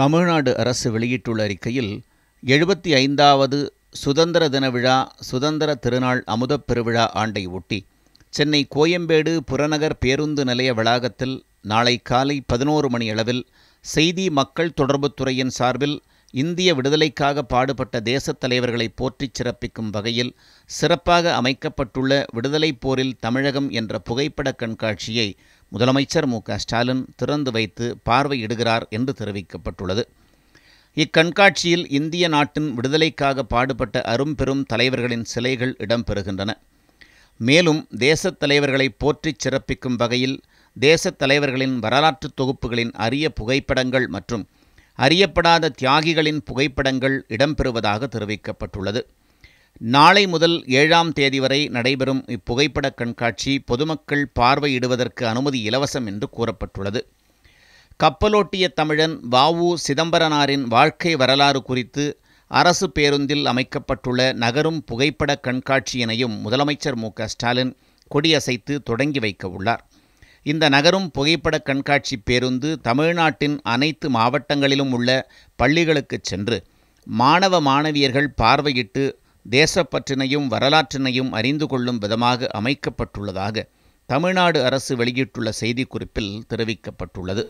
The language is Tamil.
தமிழ்நாடு அரசு வெளியிட்டுள்ள அறிக்கையில் எழுபத்தி ஐந்தாவது சுதந்திர தின விழா சுதந்திர திருநாள் அமுதப் பெருவிழா ஆண்டை ஒட்டி சென்னை கோயம்பேடு புறநகர் பேருந்து நிலைய வளாகத்தில் நாளை காலை பதினோரு மணி அளவில் செய்தி மக்கள் தொடர்புத்துறையின் சார்பில் இந்திய விடுதலைக்காக பாடுபட்ட தேசத் தலைவர்களை போற்றிச் சிறப்பிக்கும் வகையில் சிறப்பாக அமைக்கப்பட்டுள்ள விடுதலை போரில் தமிழகம் என்ற புகைப்படக் கண்காட்சியை முதலமைச்சர் மு க ஸ்டாலின் திறந்து வைத்து பார்வையிடுகிறார் என்று தெரிவிக்கப்பட்டுள்ளது இக்கண்காட்சியில் இந்திய நாட்டின் விடுதலைக்காக பாடுபட்ட அரும்பெரும் தலைவர்களின் சிலைகள் இடம்பெறுகின்றன மேலும் தேசத் தலைவர்களை போற்றிச் சிறப்பிக்கும் வகையில் தேசத் தலைவர்களின் வரலாற்று தொகுப்புகளின் அரிய புகைப்படங்கள் மற்றும் அறியப்படாத தியாகிகளின் புகைப்படங்கள் இடம்பெறுவதாக தெரிவிக்கப்பட்டுள்ளது நாளை முதல் ஏழாம் தேதி வரை நடைபெறும் இப்புகைப்படக் கண்காட்சி பொதுமக்கள் பார்வையிடுவதற்கு அனுமதி இலவசம் என்று கூறப்பட்டுள்ளது கப்பலோட்டிய தமிழன் வாவு சிதம்பரனாரின் வாழ்க்கை வரலாறு குறித்து அரசு பேருந்தில் அமைக்கப்பட்டுள்ள நகரும் புகைப்பட கண்காட்சியினையும் முதலமைச்சர் மு ஸ்டாலின் கொடியசைத்து தொடங்கி வைக்க உள்ளார் இந்த நகரும் புகைப்பட கண்காட்சி பேருந்து தமிழ்நாட்டின் அனைத்து மாவட்டங்களிலும் உள்ள பள்ளிகளுக்கு சென்று மாணவ மாணவியர்கள் பார்வையிட்டு தேசப்பற்றினையும் வரலாற்றினையும் அறிந்து கொள்ளும் விதமாக அமைக்கப்பட்டுள்ளதாக தமிழ்நாடு அரசு வெளியிட்டுள்ள செய்திக்குறிப்பில் தெரிவிக்கப்பட்டுள்ளது